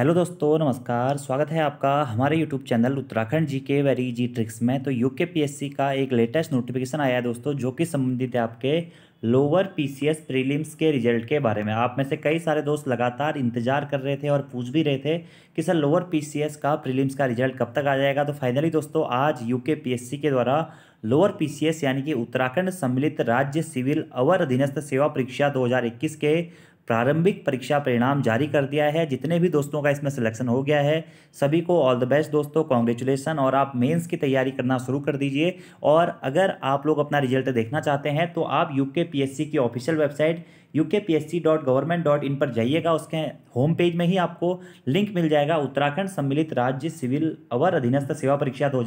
hello दोस्तों नमस्कार स्वागत है आपका हमारे यूट्यूब चैनल उत्तराखंड जी के वेरी जी ट्रिक्स में तो यूके पीएससी का एक लेटेस्ट नोटिफिकेशन आया है दोस्तों जो कि संबंधित है आपके लोअर पीसीएस प्रीलिम्स के रिजल्ट के बारे में आप में से कई सारे दोस्त लगातार इंतजार कर रहे थे और पूछ भी रहे थे कि सर लोअर पी का प्रिलिम्स का रिजल्ट कब तक आ जाएगा तो फाइनली दोस्तों आज यू के के द्वारा लोअर पीसीएस यानी कि उत्तराखंड सम्मिलित राज्य सिविल अवर अधीनस्थ सेवा परीक्षा 2021 के प्रारंभिक परीक्षा परिणाम जारी कर दिया है जितने भी दोस्तों का इसमें सिलेक्शन हो गया है सभी को ऑल द बेस्ट दोस्तों कॉन्ग्रेचुलेसन और आप मेंस की तैयारी करना शुरू कर दीजिए और अगर आप लोग अपना रिजल्ट देखना चाहते हैं तो आप यू की ऑफिशियल वेबसाइट यू पर जाइएगा उसके होम पेज में ही आपको लिंक मिल जाएगा उत्तराखंड सम्मिलित राज्य सिविल अवर अधीनस्थ सेवा परीक्षा दो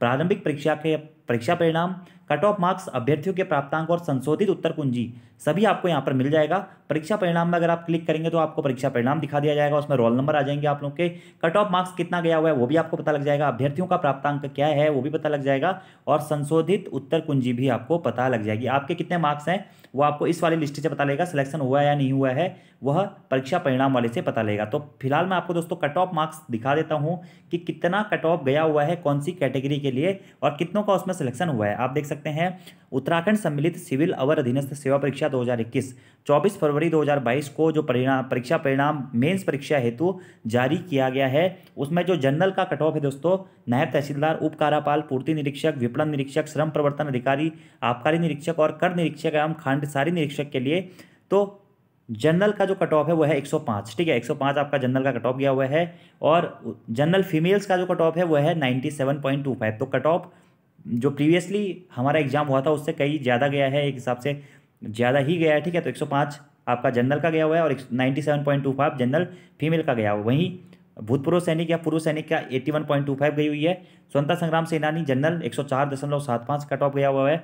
प्रारंभिक परीक्षा के परीक्षा परिणाम कट ऑफ मार्क्स अभ्यर्थियों के प्राप्तांक और संशोधित उत्तर कुंजी सभी आपको यहाँ पर मिल जाएगा परीक्षा परिणाम में अगर आप क्लिक करेंगे तो आपको परीक्षा परिणाम दिखा दिया जाएगा उसमें रोल नंबर आ जाएंगे आप लोग के कट ऑफ मार्क्स कितना गया हुआ है वो भी आपको पता लग जाएगा अभ्यर्थियों का प्राप्तांक क्या है वो भी पता लग जाएगा और संशोधित उत्तर कुंजी भी आपको पता लग जाएगी आपके कितने मार्क्स हैं वो आपको इस वाली लिस्ट से पता लगेगा सिलेक्शन हुआ या नहीं हुआ है वह परीक्षा परिणाम वाले से पता लगेगा तो फिलहाल मैं आपको दोस्तों कट ऑफ मार्क्स दिखा देता हूँ कि कितना कट ऑफ गया हुआ है कौन सी कैटेगरी के लिए और कितनों का उसमें आपका सिलेक्शन हुआ है आप देख सकते हैं उत्तराखंड सम्मिलित सिविल अवर अधीनस्थ सेवा परीक्षा 2021 24 फरवरी 2022 को जो परिणाम परीक्षा परिणाम मेंस परीक्षा हेतु जारी किया गया है उसमें जो जनरल का कट ऑफ है दोस्तों नायब तहसीलदार उप कारापाल पूर्ति निरीक्षक विपणन निरीक्षक श्रम प्रवर्तन अधिकारी आबकारी निरीक्षक और कर निरीक्षक एवं खांडसारी निरीक्षक के लिए तो जनरल का जो कट ऑफ है वो है 105 ठीक है 105 आपका जनरल का कट ऑफ गया हुआ है और जनरल फीमेल्स का जो कट ऑफ है वो है 97.25 तो कट ऑफ जो प्रीवियसली हमारा एग्ज़ाम हुआ था उससे कई ज़्यादा गया है एक हिसाब से ज़्यादा ही गया है ठीक है तो 105 आपका जनरल का गया हुआ है और 97.25 जनरल फीमेल का गया हुआ वहीं भूतपूर्व सैनिक या पूर्व सैनिक का 81.25 गई हुई है स्वतंत्रता संग्राम सेनानी जनरल एक पाँच कट ऑफ गया हुआ है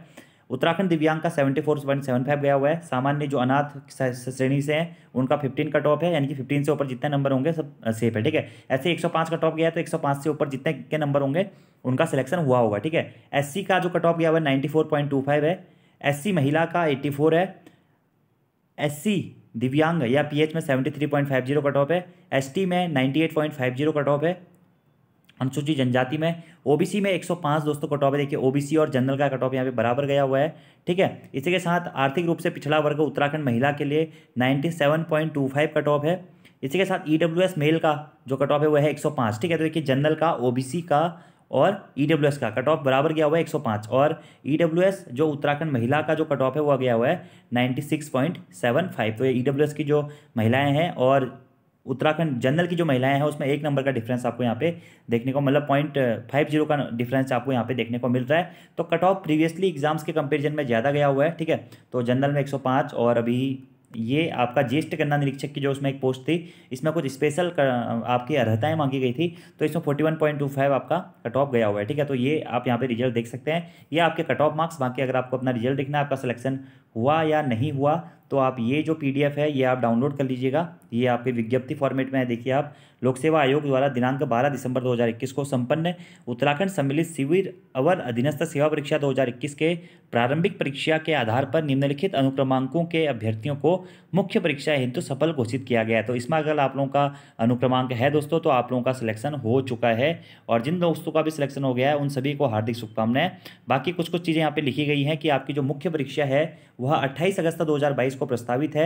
उत्तराखंड दिव्यांग का seventy four point seven five गया हुआ है सामान्य जो अनाथ श्रेणी से हैं उनका फिफ्टीन का टॉप है यानी कि फिफ्टीन से ऊपर जितने नंबर होंगे सब सेफ है ठीक है ऐसे एक सौ पाँच का टॉप गया तो एक सौ पाँच से ऊपर जितने के नंबर होंगे उनका सिलेक्शन हुआ होगा ठीक है एस सी का जो कट ऑफ गया हुआ है ninety four point two five है एस सी महिला का एट्टी फोर है एस सी दिव्यांग या पीएच में seventy three point five zero का टॉप है एसटी में ninety eight point five zero का टॉप है अनुसूचित जनजाति में ओबीसी में 105 दोस्तों कट ऑफ है देखिए ओबीसी और जनरल का कट ऑफ यहाँ पे बराबर गया हुआ है ठीक है इसी के साथ आर्थिक रूप से पिछड़ा वर्ग उत्तराखंड महिला के लिए 97.25 कट ऑफ है इसी के साथ ई e मेल का जो कट ऑफ है वह है 105 ठीक है तो देखिए जनरल का ओबीसी का और ई e का कट ऑफ बराबर गया हुआ है एक और ई e जो उत्तराखंड महिला का जो कट ऑफ है वह गया हुआ है नाइन्टी तो ये ई की जो महिलाएँ हैं और उत्तराखंड जनरल की जो महिलाएं हैं उसमें एक नंबर का डिफरेंस आपको यहाँ पे देखने को मतलब पॉइंट फाइव जीरो का डिफरेंस आपको यहाँ पे देखने को मिल रहा है तो कट ऑफ प्रीवियसली एग्जाम्स के कंपेरिजन में ज़्यादा गया हुआ है ठीक है तो जनरल में एक और अभी ये आपका ज्येष्ठ गन्ना निरीक्षक की जो उसमें एक पोस्ट थी इसमें कुछ स्पेशल आपकी अर्हताएं मांगी गई थी तो इसमें forty one point two five आपका कट ऑफ गया हुआ है ठीक है तो ये आप यहाँ पे रिजल्ट देख सकते हैं ये आपके कट ऑफ मार्क्स बाकी अगर आपको अपना रिजल्ट देखना है आपका सिलेक्शन हुआ या नहीं हुआ तो आप ये जो पीडीएफ है ये आप डाउनलोड कर लीजिएगा ये आपके विज्ञप्ति फॉर्मेट में है देखिए आप लोक सेवा आयोग द्वारा दिनांक 12 दिसंबर 2021 को संपन्न उत्तराखंड सम्मिलित शिविर अवर अधीनस्थ सेवा परीक्षा 2021 के प्रारंभिक परीक्षा के आधार पर निम्नलिखित अनुक्रमांकों के अभ्यर्थियों को मुख्य परीक्षा हेतु तो सफल घोषित किया गया तो इसमें अगर आप लोगों का अनुक्रमांक है दोस्तों तो आप लोगों का सिलेक्शन हो चुका है और जिन दोस्तों का भी सिलेक्शन हो गया है उन सभी को हार्दिक शुभकामनाएं बाकी कुछ कुछ चीज़ें यहाँ पर लिखी गई हैं कि आपकी जो मुख्य परीक्षा है वह वह 28 अगस्त 2022 को प्रस्तावित है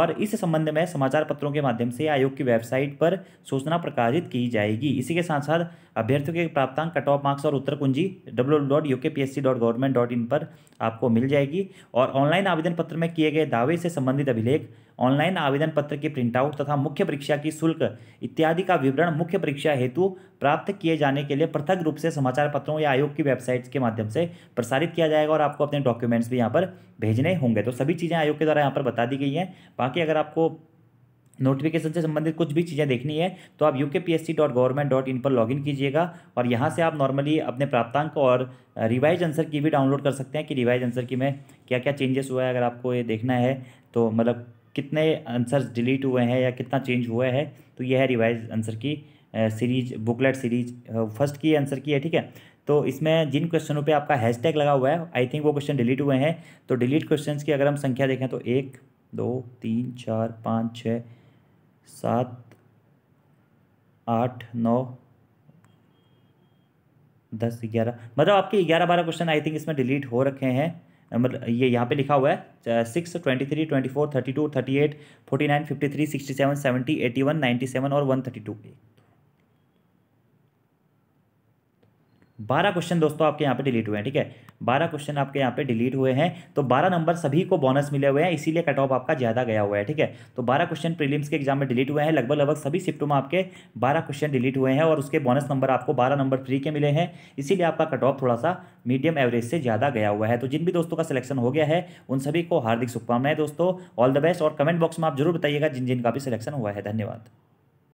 और इस संबंध में समाचार पत्रों के माध्यम से आयोग की वेबसाइट पर सूचना प्रकाशित की जाएगी इसी के साथ साथ अभ्यर्थियों के प्राप्तांक कट ऑफ मार्क्स और उत्तर कुंजी W dot P S C dot government dot in पर आपको मिल जाएगी और ऑनलाइन आवेदन पत्र में किए गए दावे से संबंधित अभिलेख ऑनलाइन आवेदन पत्र के प्रिंटआउट तथा मुख्य परीक्षा की शुल्क इत्यादि का विवरण मुख्य परीक्षा हेतु प्राप्त किए जाने के लिए पृथक रूप से समाचार पत्रों या आयोग की वेबसाइट्स के माध्यम से प्रसारित किया जाएगा और आपको अपने डॉक्यूमेंट्स भी यहाँ पर भेजने होंगे तो सभी चीज़ें आयोग के द्वारा यहाँ पर बता दी गई हैं बाकी अगर आपको नोटिफिकेशन से संबंधित कुछ भी चीज़ें देखनी है तो आप यू इन पर लॉगिन कीजिएगा और यहाँ से आप नॉर्मली अपने प्राप्तांक और रिवाइज आंसर की भी डाउनलोड कर सकते हैं कि रिवाइज आंसर की में क्या क्या चेंजेस हुआ है अगर आपको ये देखना है तो मतलब कितने आंसर्स डिलीट हुए हैं या कितना चेंज हुआ है तो यह है revise answer key series booklet series first की आंसर की है ठीक है तो इसमें जिन क्वेश्चनों पे आपका हैशटैग लगा हुआ है आई थिंक वो क्वेश्चन डिलीट हुए हैं तो डिलीट क्वेश्चन की अगर हम संख्या देखें तो एक दो तीन चार पाँच छः सात आठ नौ दस ग्यारह मतलब आपके ग्यारह बारह क्वेश्चन आई थिंक इसमें डिलीट हो रखे हैं मतलब ये यहाँ पे लिखा हुआ है six twenty three twenty four thirty two thirty eight forty nine fifty three sixty seven seventy eighty one ninety seven और वन थर्टी टू बारह क्वेश्चन दोस्तों आपके यहाँ पे डिलीट हुए हैं ठीक है बारह क्वेश्चन आपके यहाँ पे डिलीट हुए हैं तो बारह नंबर सभी को बोनस मिले हुए हैं इसीलिए कट ऑफ आपका ज़्यादा गया हुआ है ठीक है तो बारह क्वेश्चन प्रीलिम्स के एग्जाम में डिलीट हुए हैं लगभग लगभग सभी शिफ्टों में आपके बारह क्वेश्चन डिलीट हुए हैं और उसके बोनस नंबर आपको बारह नंबर फ्री के मिले हैं इसीलिए आपका कट ऑफ थोड़ा सा मीडियम एवरेज से ज़्यादा गया हुआ है तो जिन भी दोस्तों का सिलेक्शन हो गया है उन सभी को हार्दिक शुभकामनाएं दोस्तों ऑल द बेस्ट और कमेंट बॉक्स में आप जरूर बताइएगा जिन जिन का भी सिलेक्शन हुआ है धन्यवाद